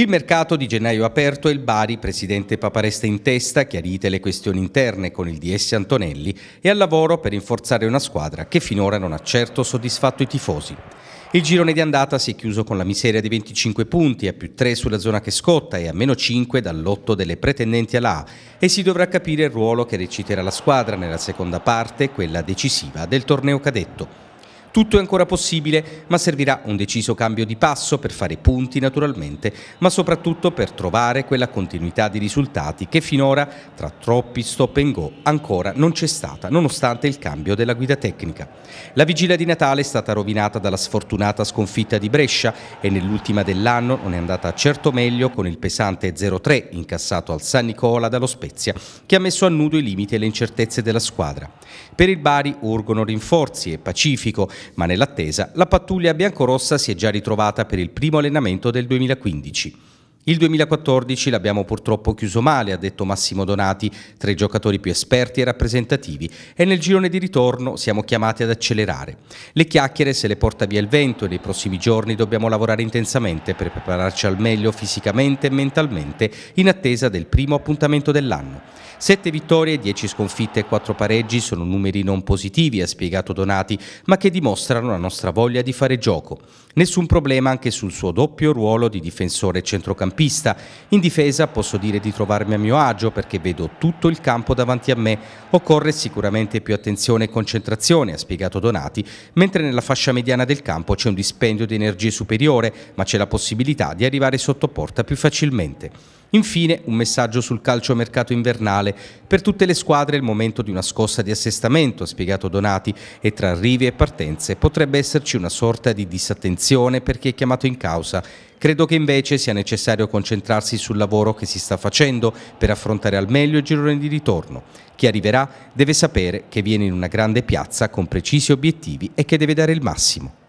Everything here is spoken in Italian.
Il mercato di gennaio aperto e il Bari, presidente Paparesta in testa, chiarite le questioni interne con il DS Antonelli e al lavoro per rinforzare una squadra che finora non ha certo soddisfatto i tifosi. Il girone di andata si è chiuso con la miseria di 25 punti, a più 3 sulla zona che scotta e a meno 5 dall'otto delle pretendenti alla A e si dovrà capire il ruolo che reciterà la squadra nella seconda parte, quella decisiva del torneo cadetto. Tutto è ancora possibile, ma servirà un deciso cambio di passo per fare punti naturalmente, ma soprattutto per trovare quella continuità di risultati che finora, tra troppi stop and go, ancora non c'è stata, nonostante il cambio della guida tecnica. La vigilia di Natale è stata rovinata dalla sfortunata sconfitta di Brescia e nell'ultima dell'anno non è andata certo meglio con il pesante 0-3 incassato al San Nicola dallo Spezia, che ha messo a nudo i limiti e le incertezze della squadra. Per il Bari urgono rinforzi e Pacifico, ma nell'attesa la pattuglia biancorossa si è già ritrovata per il primo allenamento del 2015. Il 2014 l'abbiamo purtroppo chiuso male, ha detto Massimo Donati, tra i giocatori più esperti e rappresentativi, e nel girone di ritorno siamo chiamati ad accelerare. Le chiacchiere se le porta via il vento e nei prossimi giorni dobbiamo lavorare intensamente per prepararci al meglio fisicamente e mentalmente in attesa del primo appuntamento dell'anno. Sette vittorie, dieci sconfitte e quattro pareggi sono numeri non positivi, ha spiegato Donati, ma che dimostrano la nostra voglia di fare gioco. Nessun problema anche sul suo doppio ruolo di difensore centrocampista centrocampista. In difesa posso dire di trovarmi a mio agio perché vedo tutto il campo davanti a me. Occorre sicuramente più attenzione e concentrazione, ha spiegato Donati, mentre nella fascia mediana del campo c'è un dispendio di energie superiore, ma c'è la possibilità di arrivare sotto porta più facilmente. Infine un messaggio sul calciomercato invernale. Per tutte le squadre è il momento di una scossa di assestamento, ha spiegato Donati, e tra arrivi e partenze potrebbe esserci una sorta di disattenzione per chi è chiamato in causa. Credo che invece sia necessario concentrarsi sul lavoro che si sta facendo per affrontare al meglio il girone di ritorno. Chi arriverà deve sapere che viene in una grande piazza con precisi obiettivi e che deve dare il massimo.